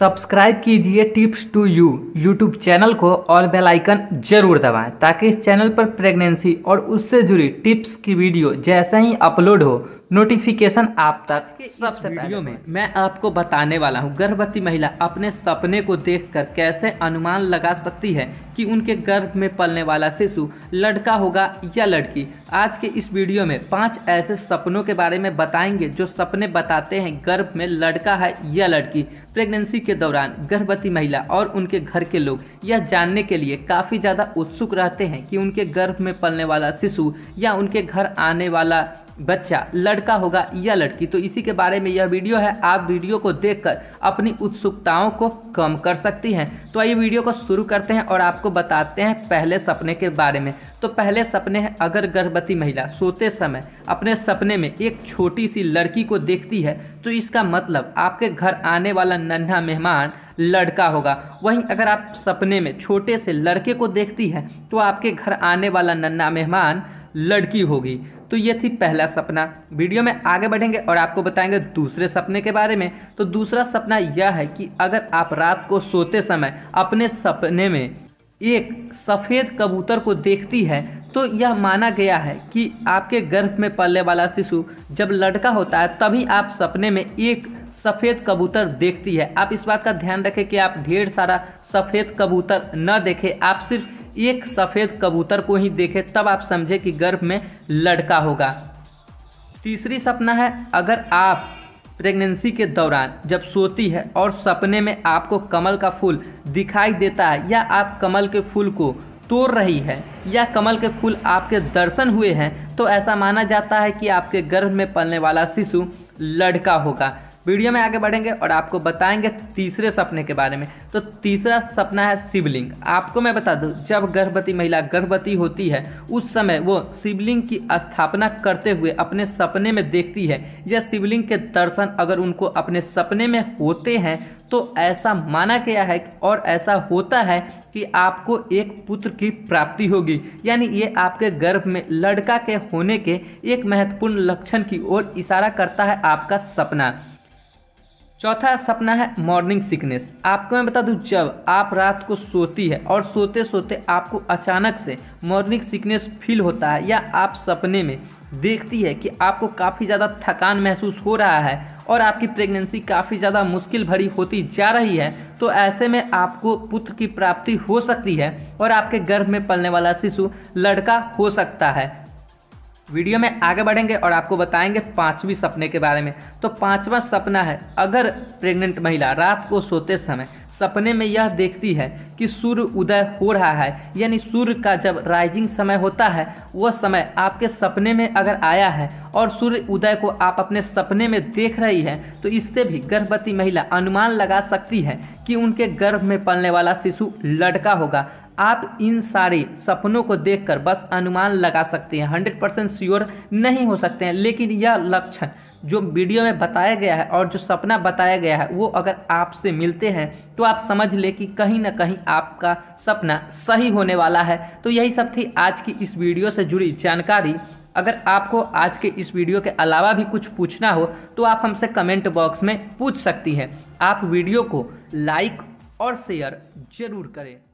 subscribe कीजिए tips to you YouTube channel को और बेल आइकन जरूर दबाएं ताकि इस चैनल पर प्रेगनेंसी और उससे जुड़ी टिप्स की वीडियो जैसे ही अपलोड हो नोटिफिकेशन आप तक सबसे वीडियो में मैं आपको बताने वाला हूं गर्भवती महिला अपने सपने को देखकर कैसे अनुमान लगा सकती है कि उनके गर्भ में पलने वाला शिशु लड़का होगा या लड़की आज के इस वीडियो में पांच ऐसे सपनों के बारे में बताएंगे जो सपने बताते हैं गर्भ में लड़का है या लड़की प्रेगनेंसी के दौरान गर्भवती महिला और उनके घर के लोग यह जानने के लिए काफ़ी ज़्यादा उत्सुक रहते हैं कि उनके गर्भ में पलने वाला शिशु या उनके घर आने वाला बच्चा लड़का होगा या लड़की तो इसी के बारे में यह वीडियो है आप वीडियो को देखकर अपनी उत्सुकताओं को कम कर सकती हैं तो आइए वीडियो को शुरू करते हैं और आपको बताते हैं पहले सपने के बारे में तो पहले सपने हैं अगर गर्भवती महिला सोते समय अपने सपने में एक छोटी सी लड़की को देखती है तो इसका मतलब आपके घर आने वाला नन्हा मेहमान लड़का होगा वहीं अगर आप सपने में छोटे से लड़के को देखती है तो आपके घर आने वाला नन्हा मेहमान लड़की होगी तो ये थी पहला सपना वीडियो में आगे बढ़ेंगे और आपको बताएंगे दूसरे सपने के बारे में तो दूसरा सपना यह है कि अगर आप रात को सोते समय अपने सपने में एक सफ़ेद कबूतर को देखती है तो यह माना गया है कि आपके गर्भ में पलने वाला शिशु जब लड़का होता है तभी आप सपने में एक सफ़ेद कबूतर देखती है आप इस बात का ध्यान रखें कि आप ढेर सारा सफ़ेद कबूतर न देखें आप सिर्फ एक सफ़ेद कबूतर को ही देखे तब आप समझे कि गर्भ में लड़का होगा तीसरी सपना है अगर आप प्रेगनेंसी के दौरान जब सोती है और सपने में आपको कमल का फूल दिखाई देता है या आप कमल के फूल को तोड़ रही है या कमल के फूल आपके दर्शन हुए हैं तो ऐसा माना जाता है कि आपके गर्भ में पलने वाला शिशु लड़का होगा वीडियो में आगे बढ़ेंगे और आपको बताएंगे तीसरे सपने के बारे में तो तीसरा सपना है शिवलिंग आपको मैं बता दूं जब गर्भवती महिला गर्भवती होती है उस समय वो शिवलिंग की स्थापना करते हुए अपने सपने में देखती है या शिवलिंग के दर्शन अगर उनको अपने सपने में होते हैं तो ऐसा माना गया है और ऐसा होता है कि आपको एक पुत्र की प्राप्ति होगी यानी ये आपके गर्भ में लड़का के होने के एक महत्वपूर्ण लक्षण की ओर इशारा करता है आपका सपना चौथा सपना है मॉर्निंग सिकनेस आपको मैं बता दूं जब आप रात को सोती है और सोते सोते आपको अचानक से मॉर्निंग सिकनेस फील होता है या आप सपने में देखती है कि आपको काफ़ी ज़्यादा थकान महसूस हो रहा है और आपकी प्रेगनेंसी काफ़ी ज़्यादा मुश्किल भरी होती जा रही है तो ऐसे में आपको पुत्र की प्राप्ति हो सकती है और आपके गर्भ में पलने वाला शिशु लड़का हो सकता है वीडियो में आगे बढ़ेंगे और आपको बताएंगे पाँचवीं सपने के बारे में तो पाँचवा सपना है अगर प्रेग्नेंट महिला रात को सोते समय सपने में यह देखती है कि सूर्य उदय हो रहा है यानी सूर्य का जब राइजिंग समय होता है वह समय आपके सपने में अगर आया है और सूर्य उदय को आप अपने सपने में देख रही है तो इससे भी गर्भवती महिला अनुमान लगा सकती है कि उनके गर्भ में पलने वाला शिशु लड़का होगा आप इन सारे सपनों को देखकर बस अनुमान लगा सकते हैं हंड्रेड परसेंट श्योर नहीं हो सकते हैं लेकिन यह लक्षण जो वीडियो में बताया गया है और जो सपना बताया गया है वो अगर आपसे मिलते हैं तो आप समझ लें कि कहीं ना कहीं आपका सपना सही होने वाला है तो यही सब थी आज की इस वीडियो से जुड़ी जानकारी अगर आपको आज के इस वीडियो के अलावा भी कुछ पूछना हो तो आप हमसे कमेंट बॉक्स में पूछ सकती हैं आप वीडियो को लाइक और शेयर ज़रूर करें